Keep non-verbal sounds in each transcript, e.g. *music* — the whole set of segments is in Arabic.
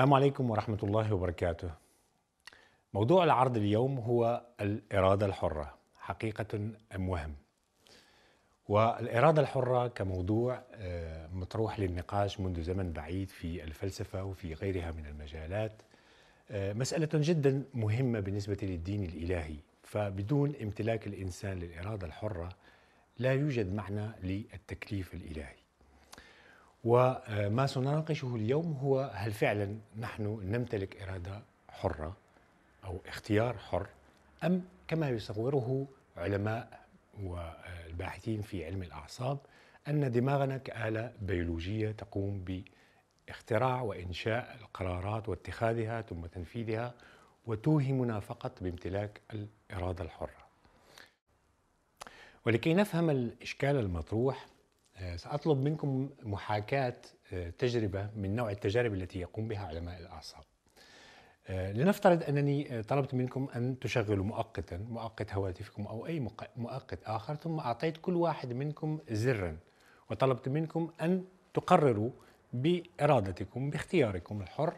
السلام عليكم ورحمة الله وبركاته. موضوع العرض اليوم هو الإرادة الحرة، حقيقة أم وهم؟ والإرادة الحرة كموضوع آه، مطروح للنقاش منذ زمن بعيد في الفلسفة وفي غيرها من المجالات. آه، مسألة جدا مهمة بالنسبة للدين الإلهي، فبدون امتلاك الإنسان للإرادة الحرة لا يوجد معنى للتكليف الإلهي. وما سنناقشه اليوم هو هل فعلا نحن نمتلك إرادة حرة أو اختيار حر أم كما يصوره علماء والباحثين في علم الأعصاب أن دماغنا كآلة بيولوجية تقوم باختراع وإنشاء القرارات واتخاذها ثم تنفيذها وتوهمنا فقط بامتلاك الإرادة الحرة ولكي نفهم الإشكال المطروح آه، سأطلب منكم محاكاة آه، تجربة من نوع التجارب التي يقوم بها علماء الأعصاب آه، لنفترض أنني طلبت منكم أن تشغلوا مؤقتا مؤقت هواتفكم أو أي مؤقت آخر ثم أعطيت كل واحد منكم زرا وطلبت منكم أن تقرروا بإرادتكم باختياركم الحر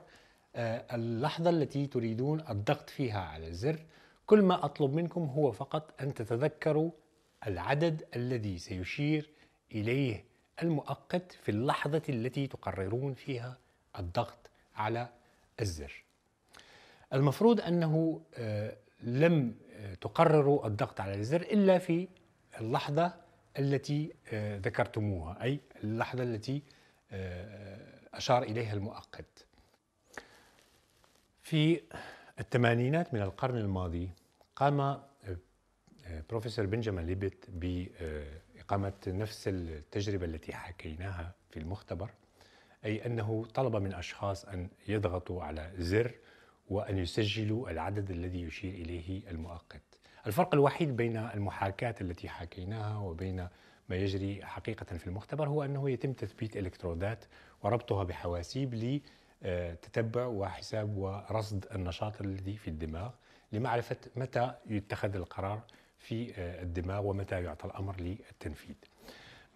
اللحظة التي تريدون الضغط فيها على الزر كل ما أطلب منكم هو فقط أن تتذكروا العدد الذي سيشير إليه المؤقت في اللحظة التي تقررون فيها الضغط على الزر المفروض أنه آه، لم آه، تقرروا الضغط على الزر إلا في اللحظة التي آه، ذكرتموها أي اللحظة التي أشار إليها المؤقت في الثمانينات من القرن الماضي قام بروفيسور بنجامين ليبت قامت نفس التجربة التي حكيناها في المختبر أي أنه طلب من أشخاص أن يضغطوا على زر وأن يسجلوا العدد الذي يشير إليه المؤقت الفرق الوحيد بين المحاكاة التي حكيناها وبين ما يجري حقيقة في المختبر هو أنه يتم تثبيت إلكترودات وربطها بحواسيب لتتبع آه، وحساب ورصد النشاط الذي في الدماغ لمعرفة متى يتخذ القرار في آه، الدماغ ومتى يعطى الأمر للتنفيذ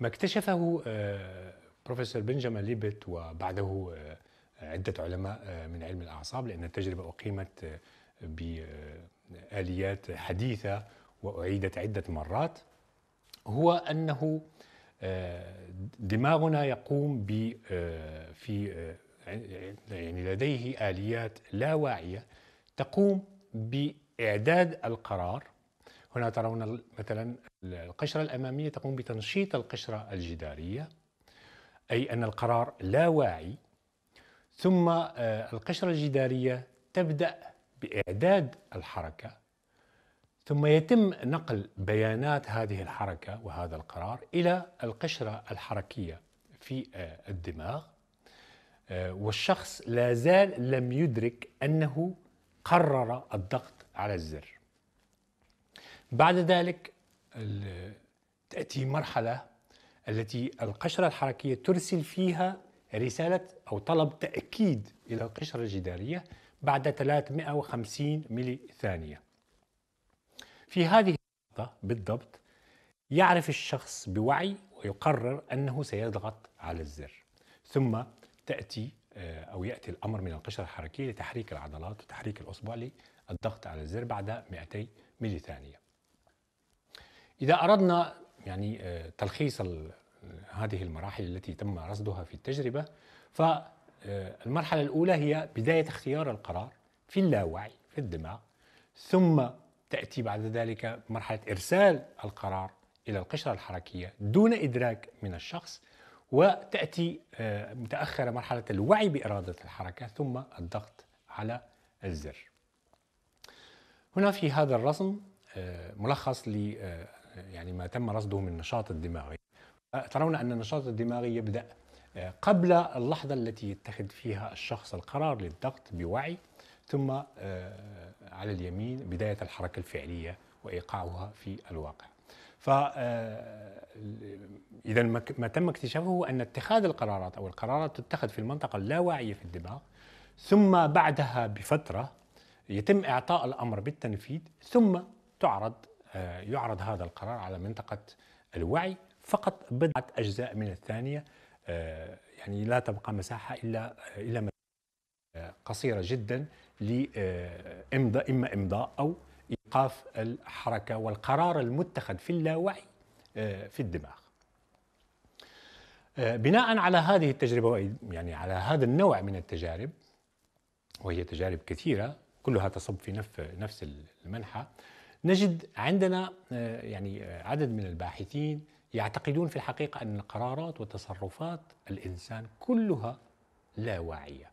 ما اكتشفه آه، بروفيسور بنجامين ليبت وبعده آه، عدة علماء من علم الأعصاب لأن التجربة أقيمت بآليات حديثة وأعيدت عدة مرات هو أنه دماغنا يقوم ب في يعني لديه آليات لا واعية تقوم بإعداد القرار هنا ترون مثلا القشرة الأمامية تقوم بتنشيط القشرة الجدارية أي أن القرار لا واعي ثم آه، القشرة الجدارية تبدأ بإعداد الحركة ثم يتم نقل بيانات هذه الحركة وهذا القرار إلى القشرة الحركية في آه، الدماغ آه، والشخص لا زال لم يدرك أنه قرر الضغط على الزر بعد ذلك تأتي مرحلة التي القشرة الحركية ترسل فيها رسالة أو طلب تأكيد إلى القشرة الجدارية بعد 350 ملي ثانية في هذه اللحظة بالضبط يعرف الشخص بوعي ويقرر أنه سيضغط على الزر ثم تأتي آه، أو يأتي الأمر من القشرة الحركية لتحريك العضلات وتحريك الأصبع للضغط على الزر بعد 200 ملي ثانية إذا أردنا يعني آه، تلخيص هذه المراحل التي تم رصدها في التجربة فالمرحلة آه، الأولى هي بداية اختيار القرار في اللاوعي في الدماغ ثم تأتي بعد ذلك مرحلة إرسال القرار إلى القشرة الحركية دون إدراك من الشخص وتأتي آه، متأخرة مرحلة الوعي بإرادة الحركة ثم الضغط على الزر هنا في هذا الرسم ملخص يعني ما تم رصده من النشاط الدماغي ترون أن النشاط الدماغي يبدأ آه، قبل اللحظة التي يتخذ فيها الشخص القرار للضغط بوعي ثم آه، على اليمين بداية الحركة الفعلية وإيقاعها في الواقع ف آه، اذا ما تم اكتشافه ان اتخاذ القرارات او القرارات تتخذ في المنطقه اللاواعيه في الدماغ ثم بعدها بفتره يتم اعطاء الامر بالتنفيذ ثم تعرض آه، يعرض هذا القرار على منطقة الوعي فقط بضعة أجزاء من الثانية آه، يعني لا تبقى مساحة إلا إلا قصيرة جدا لإمضاء إما إمضاء أو إيقاف الحركة والقرار المتخذ في اللاوعي آه، في الدماغ بناء على هذه التجربة يعني على هذا النوع من التجارب وهي تجارب كثيرة كلها تصب في نفس المنحة نجد عندنا آه، يعني آه، عدد من الباحثين يعتقدون في الحقيقة أن القرارات وتصرفات الإنسان كلها لا واعية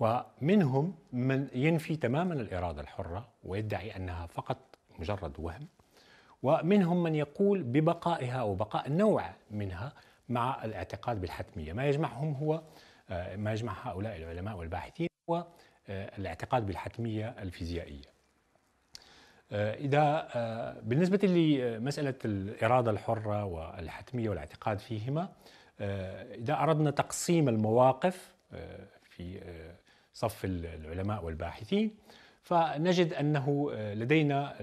ومنهم من ينفي تماما الإرادة الحرة ويدعي أنها فقط مجرد وهم ومنهم من يقول ببقائها وبقاء نوع منها مع الاعتقاد بالحتمية ما يجمعهم هو آه، ما يجمع هؤلاء العلماء والباحثين هو الاعتقاد بالحتمية الفيزيائية آه، اذا آه، بالنسبه لمساله الاراده الحره والحتميه والاعتقاد فيهما آه، اذا اردنا تقسيم المواقف في صف العلماء والباحثين فنجد انه لدينا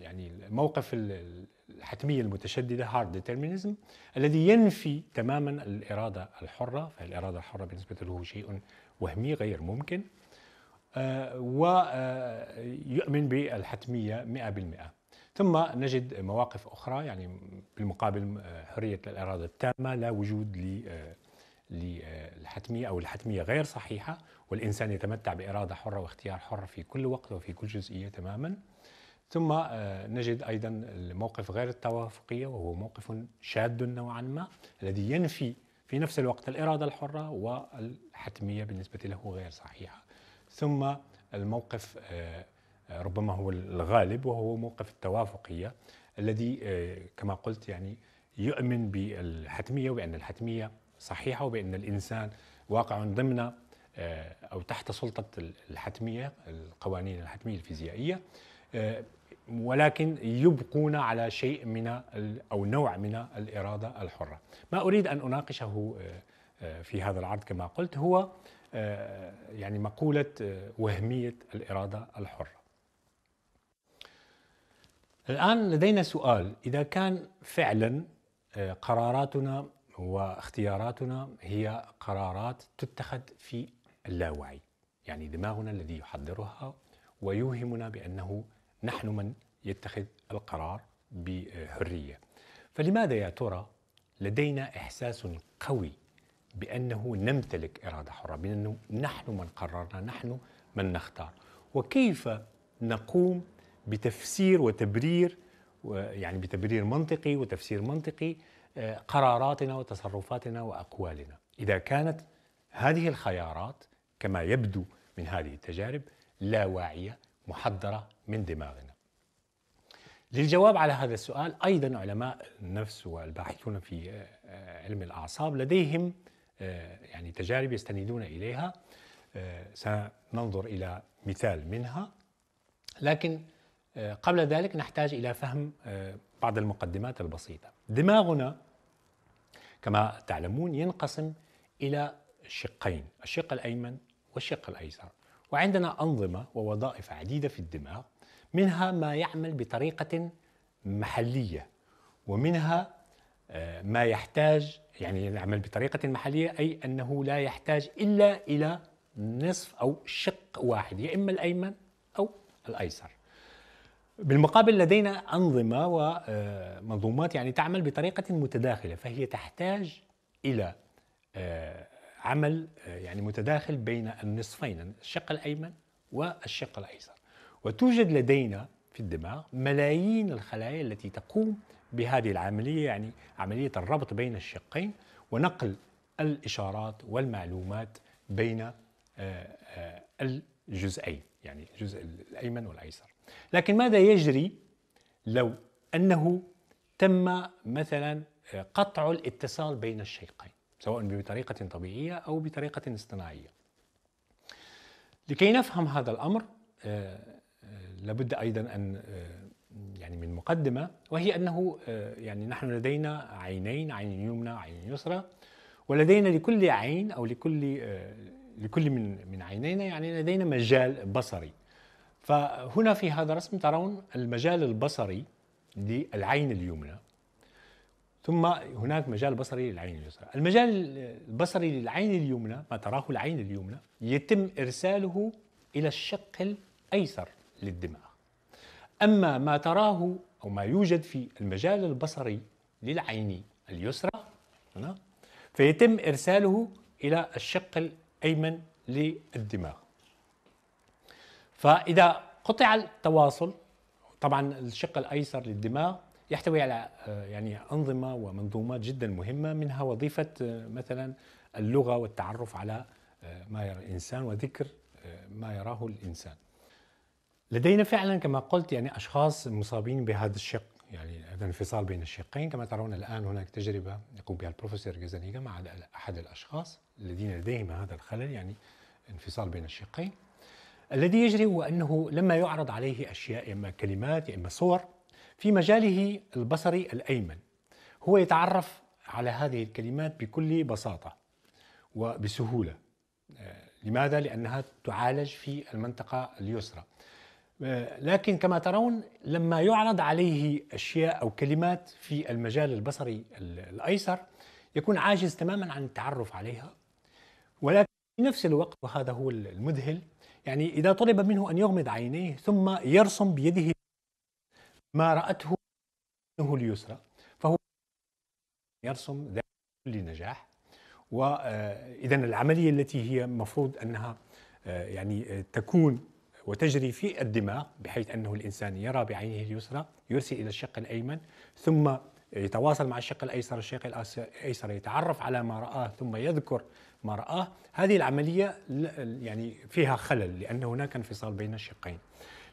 يعني موقف الحتميه المتشدده هارد ديترمينزم الذي ينفي تماما الاراده الحره فالاراده الحره بالنسبه له شيء وهمي غير ممكن ويؤمن آه، بالحتمية 100% ثم نجد مواقف أخرى يعني بالمقابل آه، حرية الإرادة التامة لا وجود آه، للحتمية أو الحتمية غير صحيحة والإنسان يتمتع بإرادة حرة واختيار حر في كل وقت وفي كل جزئية تماما ثم نجد أيضا الموقف غير التوافقية وهو موقف شاد نوعا ما الذي ينفي في نفس الوقت الإرادة الحرة والحتمية بالنسبة له غير صحيحة ثم الموقف آه، آه، ربما هو الغالب وهو موقف التوافقية الذي آه، كما قلت يعني يؤمن بالحتمية وبأن الحتمية صحيحة وبأن الإنسان واقع ضمن أو تحت سلطة الحتمية القوانين الحتمية الفيزيائية ولكن يبقون على شيء من أو نوع من الإرادة الحرة ما أريد أن أناقشه في هذا العرض كما قلت هو آه، يعني مقولة آه، وهمية الإرادة الحرة الآن لدينا سؤال إذا كان فعلا آه، قراراتنا واختياراتنا هي قرارات تتخذ في اللاوعي يعني دماغنا الذي يحضرها ويوهمنا بأنه نحن من يتخذ القرار بحرية فلماذا يا ترى لدينا إحساس قوي بأنه نمتلك إرادة حرة بأنه نحن من قررنا نحن من نختار وكيف نقوم بتفسير وتبرير يعني بتبرير منطقي وتفسير منطقي آه، قراراتنا وتصرفاتنا وأقوالنا إذا كانت هذه الخيارات كما يبدو من هذه التجارب لا واعية محضرة من دماغنا للجواب على هذا السؤال أيضا علماء النفس والباحثون في آه، آه، علم الأعصاب لديهم آه، يعني تجارب يستندون إليها آه، سننظر إلى مثال منها لكن آه، قبل ذلك نحتاج إلى فهم بعض المقدمات البسيطة دماغنا كما تعلمون ينقسم إلى شقين الشق الأيمن والشق الأيسر وعندنا أنظمة ووظائف عديدة في الدماغ منها ما يعمل بطريقة محلية ومنها آه، ما يحتاج يعني العمل بطريقة محلية أي أنه لا يحتاج إلا إلى نصف أو شق واحد يا إما الأيمن أو الأيسر بالمقابل لدينا أنظمة ومنظومات يعني تعمل بطريقة متداخلة فهي تحتاج إلى آه، عمل آه، يعني متداخل بين النصفين الشق الأيمن والشق الأيسر وتوجد لدينا في الدماغ ملايين الخلايا التي تقوم بهذه العملية يعني عملية الربط بين الشقين ونقل الإشارات والمعلومات بين آه، آه، الجزئين يعني الجزء الأيمن والأيسر لكن ماذا يجري لو أنه تم مثلا آه، قطع الاتصال بين الشقين سواء بطريقة طبيعية أو بطريقة اصطناعية لكي نفهم هذا الأمر لابد أيضا أن يعني من مقدمة وهي أنه آه، يعني نحن لدينا عينين عين يمنى عين يسرى ولدينا لكل عين أو لكل آه، لكل من من عينينا يعني لدينا مجال بصري فهنا في هذا الرسم ترون المجال البصري للعين اليمنى ثم هناك مجال بصري للعين اليسرى المجال البصري للعين اليمنى ما تراه العين اليمنى يتم إرساله إلى الشق الأيسر للدماغ أما ما تراه أو ما يوجد في المجال البصري للعين اليسرى هنا نعم، فيتم إرساله إلى الشق الأيمن للدماغ فإذا قطع التواصل طبعا الشق الأيسر للدماغ يحتوي على آه، يعني أنظمة ومنظومات جدا مهمة منها وظيفة آه، مثلا اللغة والتعرف على آه، ما يرى الإنسان وذكر ما يراه الإنسان لدينا فعلا كما قلت يعني اشخاص مصابين بهذا الشق يعني هذا الانفصال بين الشقين كما ترون الان هناك تجربه يقوم بها البروفيسور جازانيجا مع احد الاشخاص الذين لديهم هذا الخلل يعني انفصال بين الشقين الذي يجري هو انه لما يعرض عليه اشياء اما كلمات اما صور في مجاله البصري الايمن هو يتعرف على هذه الكلمات بكل بساطه وبسهوله آه، لماذا؟ لانها تعالج في المنطقه اليسرى آه، لكن كما ترون لما يعرض عليه أشياء أو كلمات في المجال البصري الأيسر يكون عاجز تماما عن التعرف عليها ولكن في نفس الوقت وهذا هو المذهل يعني إذا طلب منه أن يغمض عينيه ثم يرسم بيده ما رأته اليسرى فهو يرسم ذلك بكل نجاح وإذا آه، العملية التي هي مفروض أنها آه، يعني تكون وتجري في الدماغ بحيث أنه الإنسان يرى بعينه اليسرى يرسل إلى الشق الأيمن ثم يتواصل مع الشق الأيسر الشق الأيسر يتعرف على ما رآه ثم يذكر ما رآه هذه العملية يعني فيها خلل لأن هناك انفصال بين الشقين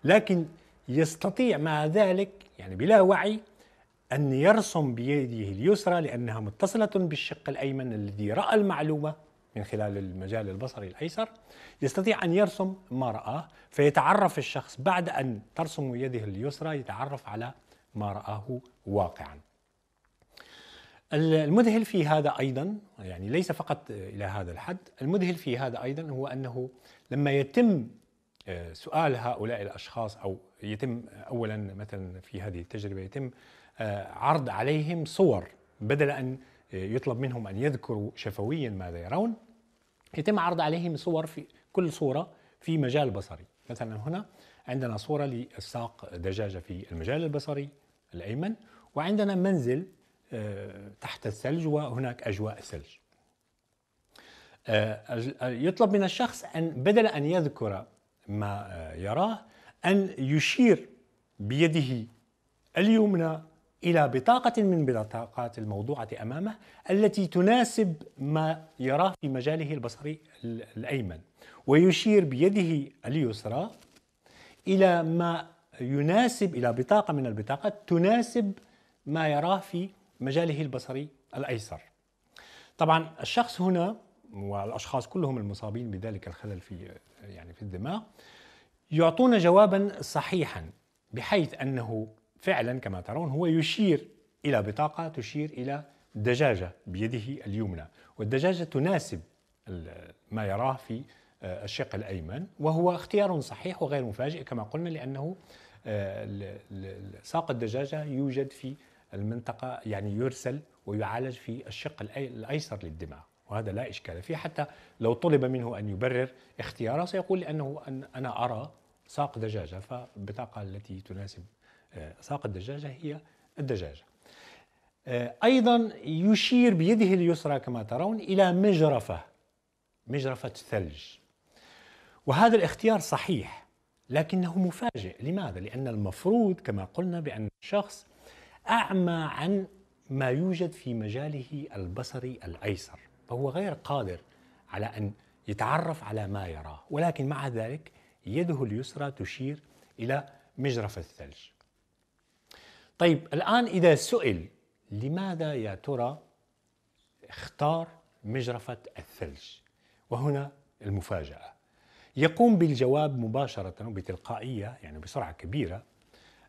لكن يستطيع مع ذلك يعني بلا وعي أن يرسم بيده اليسرى لأنها متصلة بالشق الأيمن الذي رأى المعلومة من خلال المجال البصري الأيسر يستطيع أن يرسم ما رآه فيتعرف الشخص بعد أن ترسم يده اليسرى يتعرف على ما رآه واقعا المذهل في هذا أيضا يعني ليس فقط إلى هذا الحد المذهل في هذا أيضا هو أنه لما يتم آه، سؤال هؤلاء الأشخاص أو يتم أولا مثلا في هذه التجربة يتم آه، عرض عليهم صور بدل أن آه، يطلب منهم أن يذكروا شفويا ماذا يرون يتم عرض عليهم صور في كل صورة في مجال بصري مثلا هنا عندنا صورة للساق دجاجة في المجال البصري الأيمن وعندنا منزل آه، تحت الثلج وهناك أجواء الثلج آه، آه، يطلب من الشخص أن بدل أن يذكر ما يراه أن يشير بيده اليمنى الى بطاقه من بطاقات الموضوعه امامه التي تناسب ما يراه في مجاله البصري الايمن ويشير بيده اليسرى الى ما يناسب الى بطاقه من البطاقات تناسب ما يراه في مجاله البصري الايسر. طبعا الشخص هنا والاشخاص كلهم المصابين بذلك الخلل في يعني في الدماغ يعطون جوابا صحيحا بحيث انه فعلا كما ترون هو يشير إلى بطاقة تشير إلى دجاجة بيده اليمنى والدجاجة تناسب ما يراه في آه، الشق الأيمن وهو اختيار صحيح وغير مفاجئ كما قلنا لأنه آه، ساق الدجاجة يوجد في المنطقة يعني يرسل ويعالج في الشق الأيسر للدماغ وهذا لا إشكال فيه حتى لو طلب منه أن يبرر اختياره سيقول لأنه أنا أرى ساق دجاجة فالبطاقة التي تناسب ساق الدجاجة هي الدجاجة آه، أيضا يشير بيده اليسرى كما ترون إلى مجرفة مجرفة ثلج وهذا الاختيار صحيح لكنه مفاجئ لماذا؟ لأن المفروض كما قلنا بأن الشخص أعمى عن ما يوجد في مجاله البصري الأيسر فهو غير قادر على أن يتعرف على ما يراه ولكن مع ذلك يده اليسرى تشير إلى مجرف الثلج طيب الآن إذا سئل لماذا يا ترى اختار مجرفة الثلج وهنا المفاجأة يقوم بالجواب مباشرة وبتلقائية يعني بسرعة كبيرة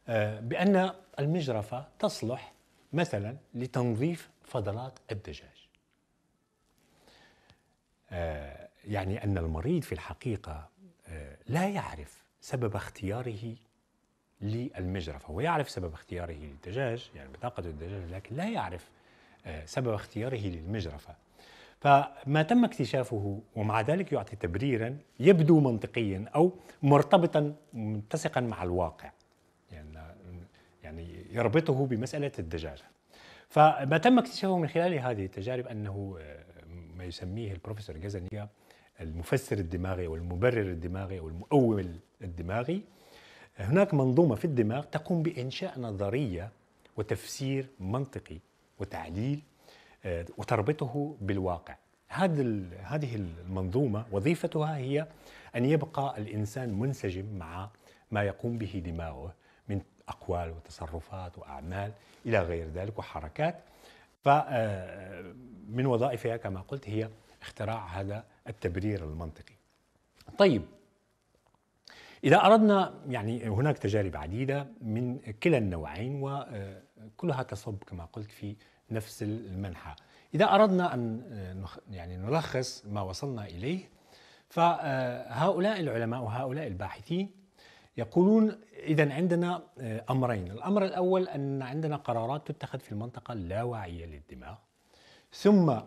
آه، بأن المجرفة تصلح مثلا لتنظيف فضلات الدجاج آه، يعني أن المريض في الحقيقة آه، لا يعرف سبب اختياره للمجرف هو يعرف سبب اختياره للدجاج يعني بطاقة الدجاج لكن لا يعرف آه، سبب اختياره للمجرفة فما تم اكتشافه ومع ذلك يعطي تبريرا يبدو منطقيا أو مرتبطا متسقا مع الواقع يعني, يعني يربطه بمسألة الدجاجة فما تم اكتشافه من خلال هذه التجارب أنه آه، ما يسميه البروفيسور جازانيا المفسر الدماغي والمبرر الدماغي والمؤول الدماغي هناك منظومة في الدماغ تقوم بإنشاء نظرية وتفسير منطقي وتعليل آه، وتربطه بالواقع هذا هذه المنظومة وظيفتها هي أن يبقى الإنسان منسجم مع ما يقوم به دماغه من أقوال وتصرفات وأعمال إلى غير ذلك وحركات فمن آه، وظائفها كما قلت هي اختراع هذا التبرير المنطقي طيب إذا أردنا يعني هناك تجارب عديدة من كلا النوعين وكلها تصب كما قلت في نفس المنحى إذا أردنا أن يعني نلخص ما وصلنا إليه فهؤلاء العلماء وهؤلاء الباحثين يقولون إذا عندنا أمرين الأمر الأول أن عندنا قرارات تتخذ في المنطقة اللاواعية للدماغ ثم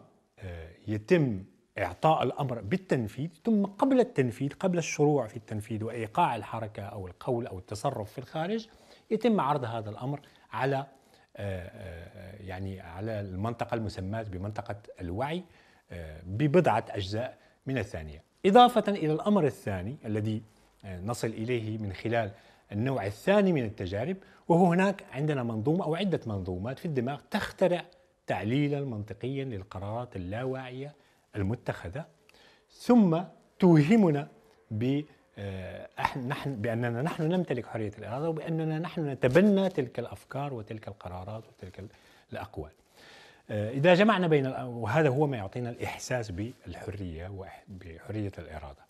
يتم إعطاء الأمر بالتنفيذ ثم قبل التنفيذ قبل الشروع في التنفيذ وإيقاع الحركة أو القول أو التصرف في الخارج يتم عرض هذا الأمر على آه، آه، يعني على المنطقة المسماة بمنطقة الوعي آه، ببضعة أجزاء من الثانية إضافة إلى الأمر الثاني الذي نصل إليه من خلال النوع الثاني من التجارب وهو هناك عندنا منظومة أو عدة منظومات في الدماغ تخترع تعليلا منطقيا للقرارات اللاواعية المتخذة ثم توهمنا ب آه، نحن باننا نحن نمتلك حريه الاراده وباننا نحن نتبنى تلك الافكار وتلك القرارات وتلك الاقوال. آه، اذا جمعنا بين وهذا هو ما يعطينا الاحساس بالحريه بحرية الاراده.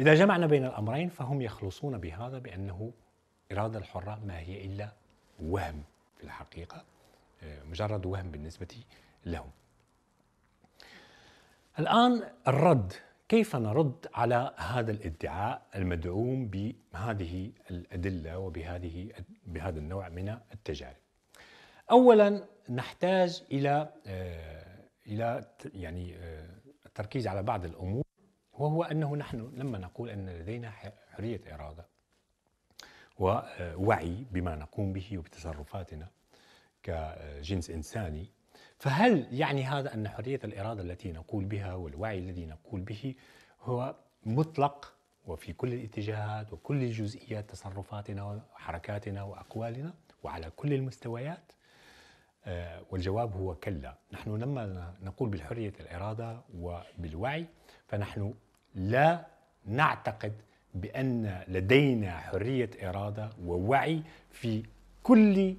اذا جمعنا بين الامرين فهم يخلصون بهذا بانه الاراده الحره ما هي الا وهم في الحقيقه آه، مجرد وهم بالنسبه لهم. الآن الرد كيف نرد على هذا الادعاء المدعوم بهذه الأدلة وبهذه بهذا النوع من التجارب أولا نحتاج إلى آه، إلى يعني التركيز آه، على بعض الأمور وهو أنه نحن لما نقول أن لدينا حرية إرادة ووعي آه، بما نقوم به وبتصرفاتنا كجنس إنساني فهل يعني هذا أن حرية الإرادة التي نقول بها والوعي الذي نقول به هو مطلق وفي كل الاتجاهات وكل الجزئيات تصرفاتنا وحركاتنا وأقوالنا وعلى كل المستويات آه، والجواب هو كلا نحن لما نقول بالحرية الإرادة وبالوعي فنحن لا نعتقد بأن لدينا حرية إرادة ووعي في كل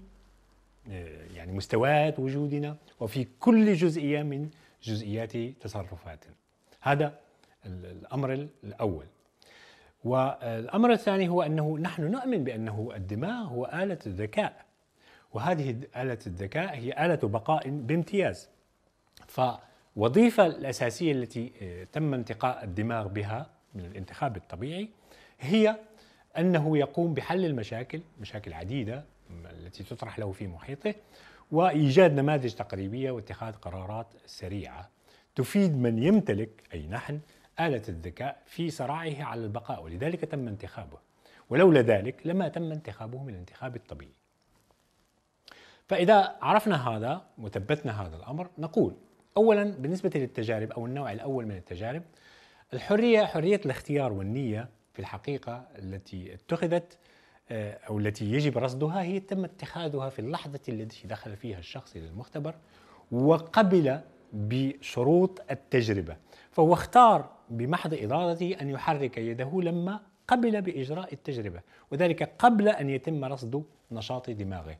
آه، يعني مستويات وجودنا وفي كل جزئية من جزئيات تصرفاتنا هذا الأمر الأول والأمر الثاني هو أنه نحن نؤمن بأنه الدماغ هو آلة الذكاء وهذه آلة الذكاء هي آلة بقاء بامتياز فالوظيفه الأساسية التي آه، تم انتقاء الدماغ بها من الانتخاب الطبيعي هي أنه يقوم بحل المشاكل مشاكل عديدة التي تطرح له في محيطه وايجاد نماذج تقريبيه واتخاذ قرارات سريعه تفيد من يمتلك اي نحن آلة الذكاء في صراعه على البقاء ولذلك تم انتخابه ولولا ذلك لما تم انتخابه من الانتخاب الطبيعي فإذا عرفنا هذا وثبتنا هذا الأمر نقول أولا بالنسبة للتجارب أو النوع الأول من التجارب الحرية حرية الاختيار والنية في الحقيقة التي اتخذت آه، أو التي يجب رصدها هي تم اتخاذها في اللحظة التي دخل فيها الشخص إلى المختبر وقبل بشروط التجربة فهو اختار بمحض إرادته أن يحرك يده لما قبل بإجراء التجربة وذلك قبل أن يتم رصد نشاط دماغه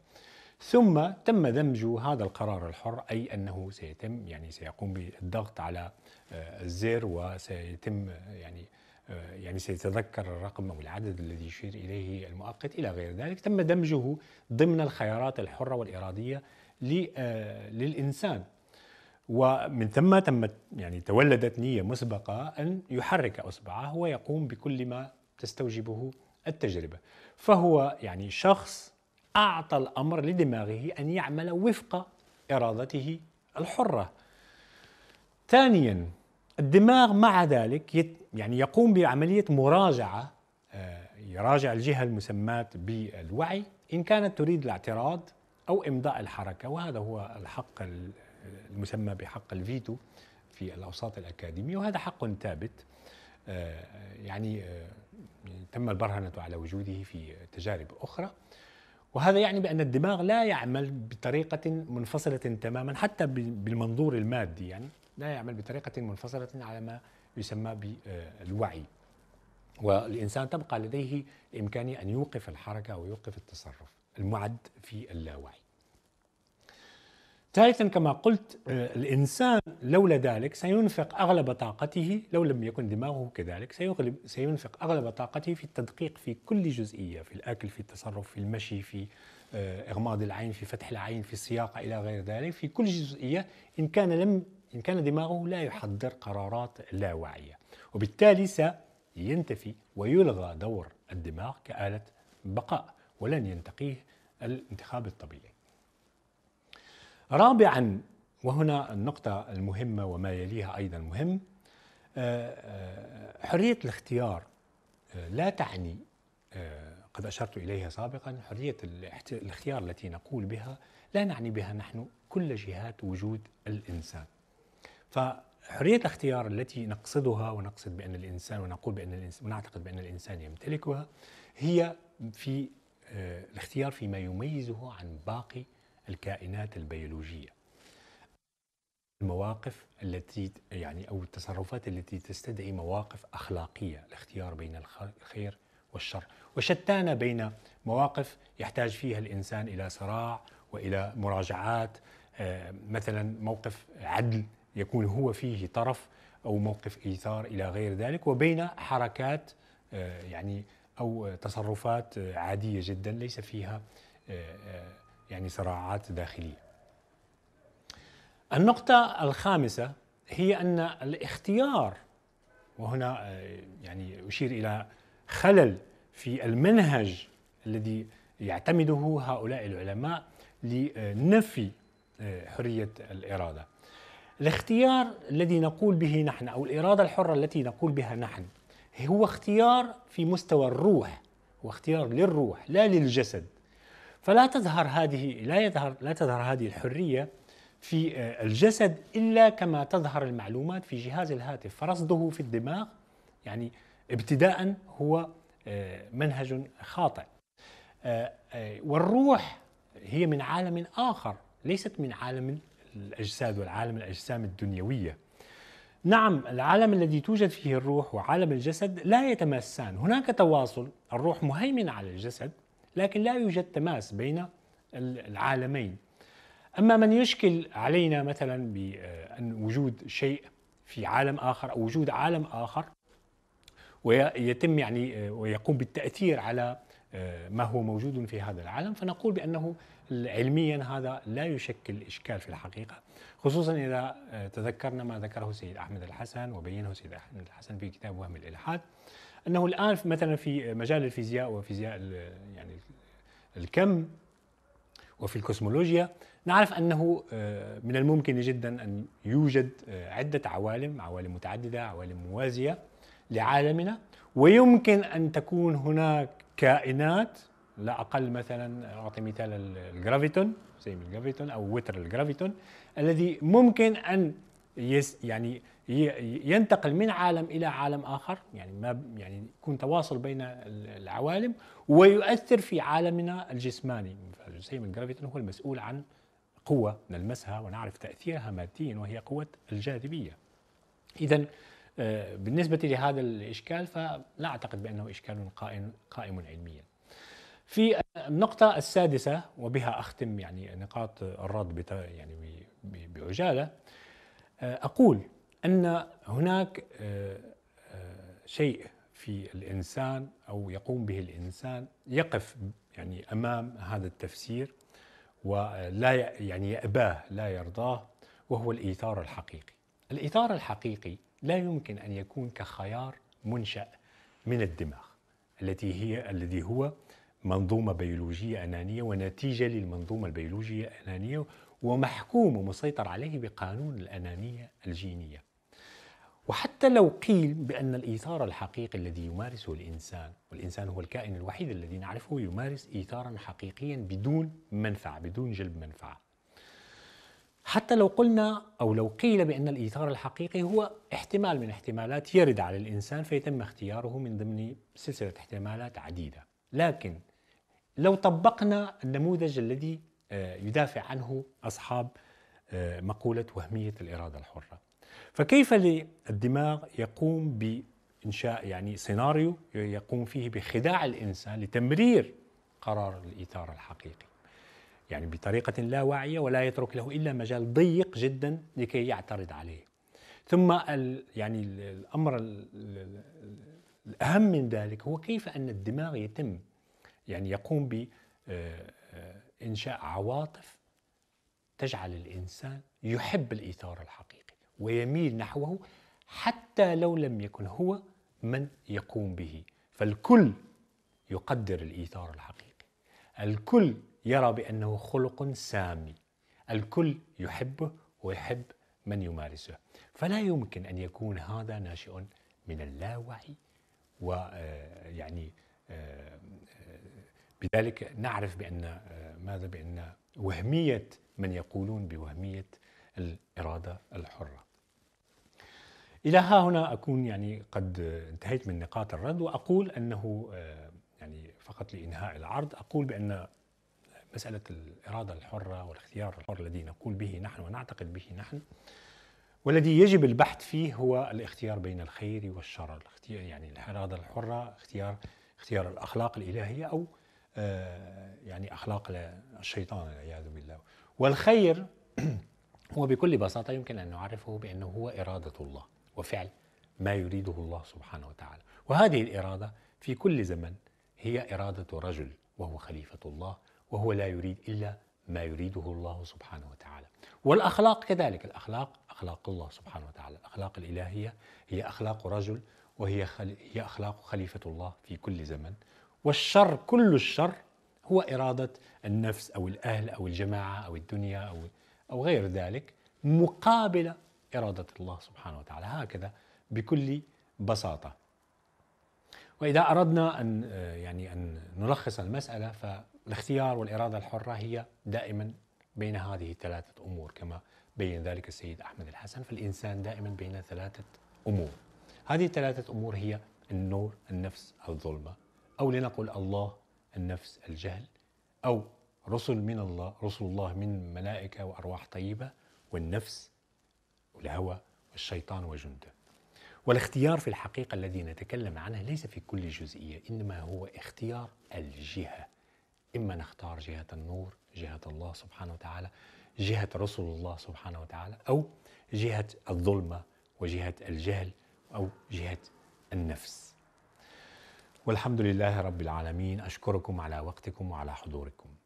ثم تم دمج هذا القرار الحر أي أنه سيتم يعني سيقوم بالضغط على آه، الزر وسيتم يعني آه، يعني سيتذكر الرقم أو العدد الذي يشير إليه المؤقت إلى غير ذلك تم دمجه ضمن الخيارات الحرة والإرادية آه، للإنسان ومن ثم تمت يعني تولدت نية مسبقة أن يحرك أصبعه ويقوم بكل ما تستوجبه التجربة فهو يعني شخص أعطى الأمر لدماغه أن يعمل وفق إرادته الحرة ثانيا الدماغ مع ذلك يت يعني يقوم بعملية مراجعة آه، يراجع الجهة المسماة بالوعي إن كانت تريد الاعتراض أو إمضاء الحركة وهذا هو الحق المسمى بحق الفيتو في الأوساط الأكاديمية وهذا حق ثابت آه، يعني آه، تم البرهنة على وجوده في تجارب أخرى وهذا يعني بأن الدماغ لا يعمل بطريقة منفصلة تماما حتى بالمنظور المادي يعني لا يعمل بطريقة منفصلة على ما يسمى بالوعي والإنسان تبقى لديه إمكانية أن يوقف الحركة ويوقف التصرف المعد في اللاوعي ثالثا كما قلت الإنسان لولا ذلك سينفق أغلب طاقته لو لم يكن دماغه كذلك سينفق أغلب طاقته في التدقيق في كل جزئية في الأكل في التصرف في المشي في آه، إغماض العين في فتح العين في السياقة إلى غير ذلك في كل جزئية إن كان لم إن كان دماغه لا يحضر قرارات لا واعية وبالتالي سينتفي ويلغى دور الدماغ كآلة بقاء ولن ينتقيه الانتخاب الطبيعي رابعا وهنا النقطة المهمة وما يليها أيضا مهم آه، آه، حرية الاختيار آه، لا تعني قد أشرت إليها سابقا حرية الاختيار التي نقول بها لا نعني بها نحن كل جهات وجود الإنسان فحرية الاختيار التي نقصدها ونقصد بأن الإنسان ونقول بأن الإنسان ونعتقد بأن الإنسان يمتلكها هي في آه، الاختيار فيما يميزه عن باقي الكائنات البيولوجية المواقف التي يعني أو التصرفات التي تستدعي مواقف أخلاقية الاختيار بين الخير والشر وشتان بين مواقف يحتاج فيها الإنسان إلى صراع وإلى مراجعات آه، مثلا موقف عدل يكون هو فيه طرف او موقف ايثار الى غير ذلك وبين حركات آه، يعني او تصرفات آه، عاديه جدا ليس فيها آه، يعني صراعات داخليه. النقطه الخامسه هي ان الاختيار وهنا يعني اشير الى خلل في المنهج الذي يعتمده هؤلاء العلماء لنفي حريه الاراده. الاختيار الذي نقول به نحن او الاراده الحره التي نقول بها نحن هو اختيار في مستوى الروح هو اختيار للروح لا للجسد فلا تظهر هذه لا يظهر لا تظهر هذه الحريه في آه، الجسد الا كما تظهر المعلومات في جهاز الهاتف فرصده في الدماغ يعني ابتداء هو آه، منهج خاطئ آه، والروح هي من عالم اخر ليست من عالم الأجساد والعالم الأجسام الدنيوية نعم العالم الذي توجد فيه الروح وعالم الجسد لا يتماسان هناك تواصل الروح مهيمن على الجسد لكن لا يوجد تماس بين العالمين أما من يشكل علينا مثلا بأن وجود شيء في عالم آخر أو وجود عالم آخر ويتم يعني ويقوم بالتأثير على آه، ما هو موجود في هذا العالم فنقول بأنه علميا هذا لا يشكل إشكال في الحقيقة خصوصا إذا آه، تذكرنا ما ذكره سيد أحمد الحسن وبينه سيد أحمد الحسن في كتاب وهم الإلحاد أنه الآن مثلا في مجال الفيزياء وفيزياء يعني الكم وفي الكوسمولوجيا نعرف أنه آه، من الممكن جدا أن يوجد آه، عدة عوالم عوالم متعددة عوالم موازية لعالمنا ويمكن أن تكون هناك كائنات لا اقل مثلا اعطي مثال الجرافيتون زي الجرافيتون او وتر الجرافيتون الذي ممكن ان يس يعني ينتقل من عالم الى عالم اخر يعني ما يعني يكون تواصل بين العوالم ويؤثر في عالمنا الجسماني زي الجرافيتون هو المسؤول عن قوه نلمسها ونعرف تاثيرها ماديا وهي قوه الجاذبيه اذا آه، بالنسبه لهذا الاشكال فلا اعتقد بانه اشكال قائم قائم علميا في النقطة السادسة وبها أختم يعني نقاط الرد يعني بعجالة آه، أقول أن هناك آه، آه، شيء في الإنسان أو يقوم به الإنسان يقف يعني أمام هذا التفسير ولا يعني يأباه لا يرضاه وهو الإيثار الحقيقي الإيثار الحقيقي لا يمكن أن يكون كخيار منشأ من الدماغ التي هي الذي هو منظومة بيولوجية أنانية ونتيجة للمنظومة البيولوجية الأنانية ومحكوم ومسيطر عليه بقانون الأنانية الجينية وحتى لو قيل بأن الإيثار الحقيقي الذي يمارسه الإنسان والإنسان هو الكائن الوحيد الذي نعرفه يمارس إيثارا حقيقيا بدون منفعة بدون جلب منفعة حتى لو قلنا أو لو قيل بأن الإيثار الحقيقي هو احتمال من احتمالات يرد على الإنسان فيتم اختياره من ضمن سلسلة احتمالات عديدة لكن لو طبقنا النموذج الذي آه، يدافع عنه أصحاب آه، مقولة وهمية الإرادة الحرة فكيف للدماغ يقوم بإنشاء يعني سيناريو يقوم فيه بخداع الإنسان لتمرير قرار الإيثار الحقيقي يعني بطريقة لا واعية ولا يترك له إلا مجال ضيق جدا لكي يعترض عليه ثم يعني الأمر الأهم من ذلك هو كيف أن الدماغ يتم يعني يقوم بإنشاء آه، آه، عواطف تجعل الإنسان يحب الإيثار الحقيقي ويميل نحوه حتى لو لم يكن هو من يقوم به فالكل يقدر الإيثار الحقيقي الكل يرى بأنه خلق سامي الكل يحبه ويحب من يمارسه فلا يمكن أن يكون هذا ناشئ من اللاوعي ويعني آه، بذلك نعرف بأن آه، ماذا بأن وهمية من يقولون بوهمية الإرادة الحرة إلى ها هنا أكون يعني قد انتهيت من نقاط الرد وأقول أنه آه، يعني فقط لإنهاء العرض أقول بأن مسألة الإرادة الحرة والاختيار الحر الذي نقول به نحن ونعتقد به نحن والذي يجب البحث فيه هو الاختيار بين الخير والشر الاختيار يعني الإرادة الحرة اختيار اختيار الأخلاق الإلهية أو آه، يعني أخلاق الشيطان والعياذ بالله والخير *clears throat* هو بكل بساطة يمكن أن نعرفه بأنه هو إرادة الله وفعل ما يريده الله سبحانه وتعالى وهذه الإرادة في كل زمن هي إرادة رجل وهو خليفة الله وهو لا يريد إلا ما يريده الله سبحانه وتعالى والأخلاق كذلك الأخلاق أخلاق الله سبحانه وتعالى الأخلاق الإلهية هي أخلاق رجل وهي خل... هي أخلاق خليفة الله في كل زمن والشر كل الشر هو إرادة النفس أو الأهل أو الجماعة أو الدنيا أو أو غير ذلك مقابل إرادة الله سبحانه وتعالى هكذا بكل بساطة وإذا أردنا أن يعني أن نلخص المسألة فالاختيار والإرادة الحرة هي دائما بين هذه الثلاثة أمور كما بين ذلك السيد أحمد الحسن فالإنسان دائما بين ثلاثة أمور هذه الثلاثة أمور هي النور النفس الظلمة أو لنقل الله النفس الجهل أو رسل من الله رسل الله من ملائكة وأرواح طيبة والنفس والهوى والشيطان وجنده والاختيار في الحقيقة الذي نتكلم عنه ليس في كل جزئية إنما هو اختيار الجهة إما نختار جهة النور جهة الله سبحانه وتعالى جهة رسل الله سبحانه وتعالى أو جهة الظلمة وجهة الجهل أو جهة النفس والحمد لله رب العالمين أشكركم على وقتكم وعلى حضوركم